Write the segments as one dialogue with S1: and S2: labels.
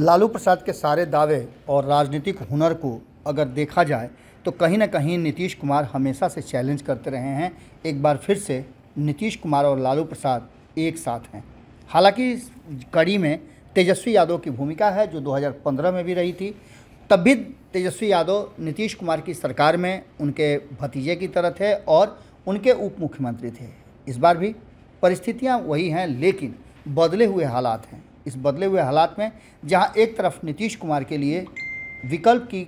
S1: लालू प्रसाद के सारे दावे और राजनीतिक हुनर को अगर देखा जाए तो कहीं ना कहीं नीतीश कुमार हमेशा से चैलेंज करते रहे हैं एक बार फिर से नीतीश कुमार और लालू प्रसाद एक साथ हैं हालांकि कड़ी में तेजस्वी यादव की भूमिका है जो 2015 में भी रही थी तब भी तेजस्वी यादव नीतीश कुमार की सरकार में उनके भतीजे की तरह थे और उनके उप मुख्यमंत्री थे इस बार भी परिस्थितियाँ वही हैं लेकिन बदले हुए हालात हैं इस बदले हुए हालात में जहां एक तरफ नीतीश कुमार के लिए विकल्प की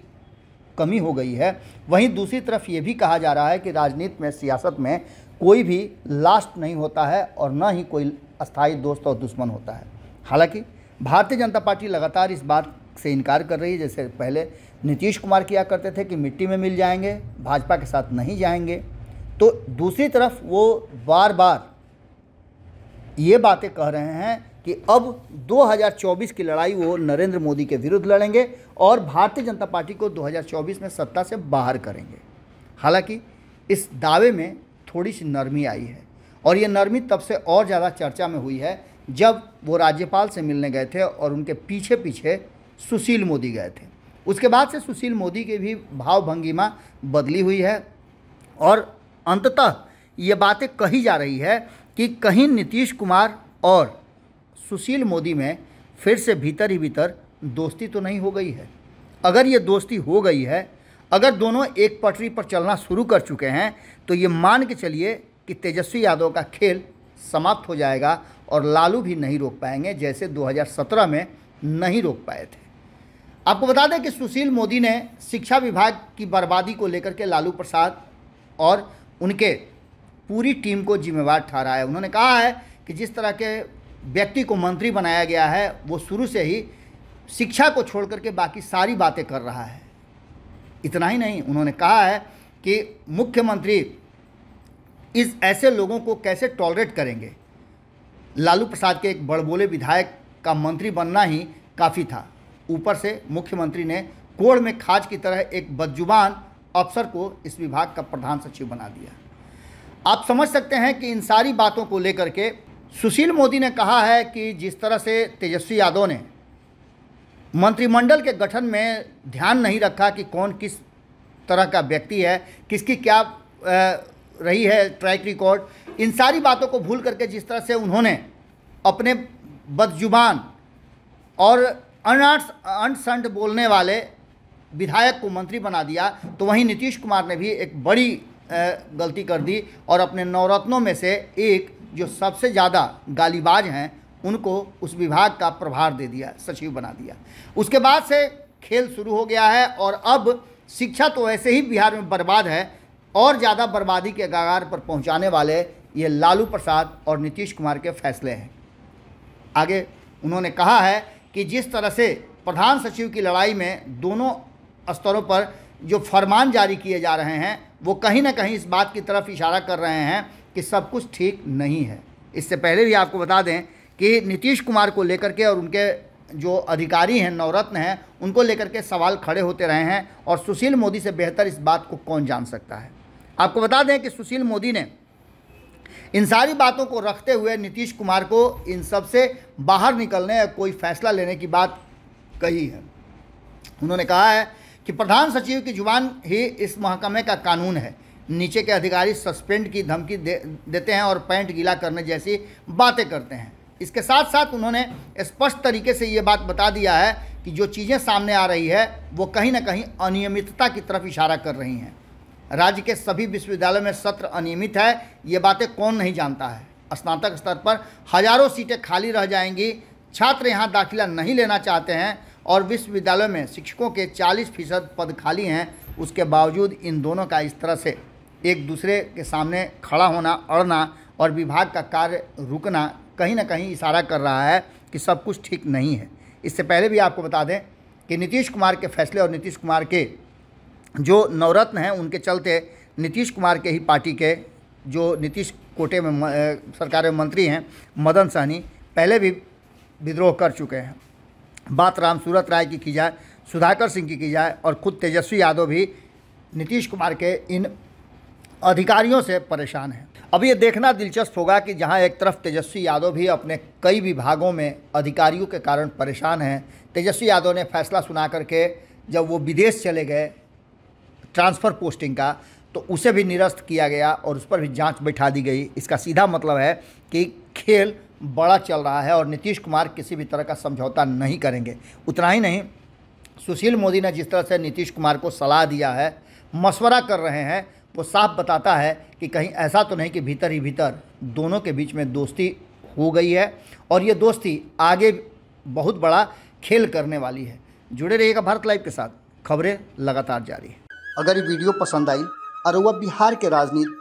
S1: कमी हो गई है वहीं दूसरी तरफ ये भी कहा जा रहा है कि राजनीति में सियासत में कोई भी लास्ट नहीं होता है और न ही कोई अस्थायी दोस्त और दुश्मन होता है हालांकि भारतीय जनता पार्टी लगातार इस बात से इनकार कर रही है जैसे पहले नीतीश कुमार किया करते थे कि मिट्टी में मिल जाएंगे भाजपा के साथ नहीं जाएंगे तो दूसरी तरफ वो बार बार ये बातें कह रहे हैं कि अब 2024 की लड़ाई वो नरेंद्र मोदी के विरुद्ध लड़ेंगे और भारतीय जनता पार्टी को 2024 में सत्ता से बाहर करेंगे हालांकि इस दावे में थोड़ी सी नरमी आई है और ये नरमी तब से और ज़्यादा चर्चा में हुई है जब वो राज्यपाल से मिलने गए थे और उनके पीछे पीछे सुशील मोदी गए थे उसके बाद से सुशील मोदी की भी भावभंगिमा बदली हुई है और अंततः ये बातें कही जा रही है कि कहीं नीतीश कुमार और सुशील मोदी में फिर से भीतर ही भीतर दोस्ती तो नहीं हो गई है अगर ये दोस्ती हो गई है अगर दोनों एक पटरी पर चलना शुरू कर चुके हैं तो ये मान के चलिए कि तेजस्वी यादव का खेल समाप्त हो जाएगा और लालू भी नहीं रोक पाएंगे जैसे 2017 में नहीं रोक पाए थे आपको बता दें कि सुशील मोदी ने शिक्षा विभाग की बर्बादी को लेकर के लालू प्रसाद और उनके पूरी टीम को जिम्मेवार ठहराया है उन्होंने कहा है कि जिस तरह के व्यक्ति को मंत्री बनाया गया है वो शुरू से ही शिक्षा को छोड़ करके बाकी सारी बातें कर रहा है इतना ही नहीं उन्होंने कहा है कि मुख्यमंत्री इस ऐसे लोगों को कैसे टॉलरेट करेंगे लालू प्रसाद के एक बड़बोले विधायक का मंत्री बनना ही काफ़ी था ऊपर से मुख्यमंत्री ने कोड़ में खाज की तरह एक बदजुबान अफसर को इस विभाग का प्रधान सचिव बना दिया आप समझ सकते हैं कि इन सारी बातों को लेकर के सुशील मोदी ने कहा है कि जिस तरह से तेजस्वी यादव ने मंत्रिमंडल के गठन में ध्यान नहीं रखा कि कौन किस तरह का व्यक्ति है किसकी क्या रही है ट्रैक रिकॉर्ड इन सारी बातों को भूल करके जिस तरह से उन्होंने अपने बदजुबान और अनर्ट्स अनसंट बोलने वाले विधायक को मंत्री बना दिया तो वहीं नीतीश कुमार ने भी एक बड़ी गलती कर दी और अपने नवरत्नों में से एक जो सबसे ज़्यादा गालीबाज हैं उनको उस विभाग का प्रभार दे दिया सचिव बना दिया उसके बाद से खेल शुरू हो गया है और अब शिक्षा तो ऐसे ही बिहार में बर्बाद है और ज़्यादा बर्बादी के गगार पर पहुंचाने वाले ये लालू प्रसाद और नीतीश कुमार के फैसले हैं आगे उन्होंने कहा है कि जिस तरह से प्रधान सचिव की लड़ाई में दोनों स्तरों पर जो फरमान जारी किए जा रहे हैं वो कहीं ना कहीं इस बात की तरफ इशारा कर रहे हैं कि सब कुछ ठीक नहीं है इससे पहले भी आपको बता दें कि नीतीश कुमार को लेकर के और उनके जो अधिकारी हैं नवरत्न हैं उनको लेकर के सवाल खड़े होते रहे हैं और सुशील मोदी से बेहतर इस बात को कौन जान सकता है आपको बता दें कि सुशील मोदी ने इन सारी बातों को रखते हुए नीतीश कुमार को इन सब से बाहर निकलने या कोई फैसला लेने की बात कही है उन्होंने कहा है कि प्रधान सचिव की जुबान ही इस महकमे का कानून है नीचे के अधिकारी सस्पेंड की धमकी दे, देते हैं और पैंट गीला करने जैसी बातें करते हैं इसके साथ साथ उन्होंने स्पष्ट तरीके से ये बात बता दिया है कि जो चीज़ें सामने आ रही है वो कहीं ना कहीं अनियमितता की तरफ इशारा कर रही हैं राज्य के सभी विश्वविद्यालय में सत्र अनियमित है ये बातें कौन नहीं जानता है स्नातक स्तर पर हजारों सीटें खाली रह जाएंगी छात्र यहाँ दाखिला नहीं लेना चाहते हैं और विश्वविद्यालयों में शिक्षकों के 40 फीसद पद खाली हैं उसके बावजूद इन दोनों का इस तरह से एक दूसरे के सामने खड़ा होना अड़ना और विभाग का कार्य रुकना कहीं ना कहीं इशारा कर रहा है कि सब कुछ ठीक नहीं है इससे पहले भी आपको बता दें कि नीतीश कुमार के फैसले और नीतीश कुमार के जो नवरत्न हैं उनके चलते नीतीश कुमार के ही पार्टी के जो नीतीश कोटे में सरकार में मंत्री हैं मदन सहनी पहले भी विद्रोह कर चुके हैं बात राम सूरत राय की की जाए सुधाकर सिंह की की जाए और खुद तेजस्वी यादव भी नीतीश कुमार के इन अधिकारियों से परेशान हैं अब ये देखना दिलचस्प होगा कि जहां एक तरफ तेजस्वी यादव भी अपने कई विभागों में अधिकारियों के कारण परेशान हैं तेजस्वी यादव ने फैसला सुना करके जब वो विदेश चले गए ट्रांसफ़र पोस्टिंग का तो उसे भी निरस्त किया गया और उस पर भी जांच बैठा दी गई इसका सीधा मतलब है कि खेल बड़ा चल रहा है और नीतीश कुमार किसी भी तरह का समझौता नहीं करेंगे उतना ही नहीं सुशील मोदी ने जिस तरह से नीतीश कुमार को सलाह दिया है मशवरा कर रहे हैं वो साफ बताता है कि कहीं ऐसा तो नहीं कि भीतर ही भीतर दोनों के बीच में दोस्ती हो गई है और ये दोस्ती आगे बहुत बड़ा खेल करने वाली है जुड़े रहिएगा भारत लाइव के साथ खबरें लगातार जारी है अगर ये वीडियो पसंद आई और वह बिहार के राजनीति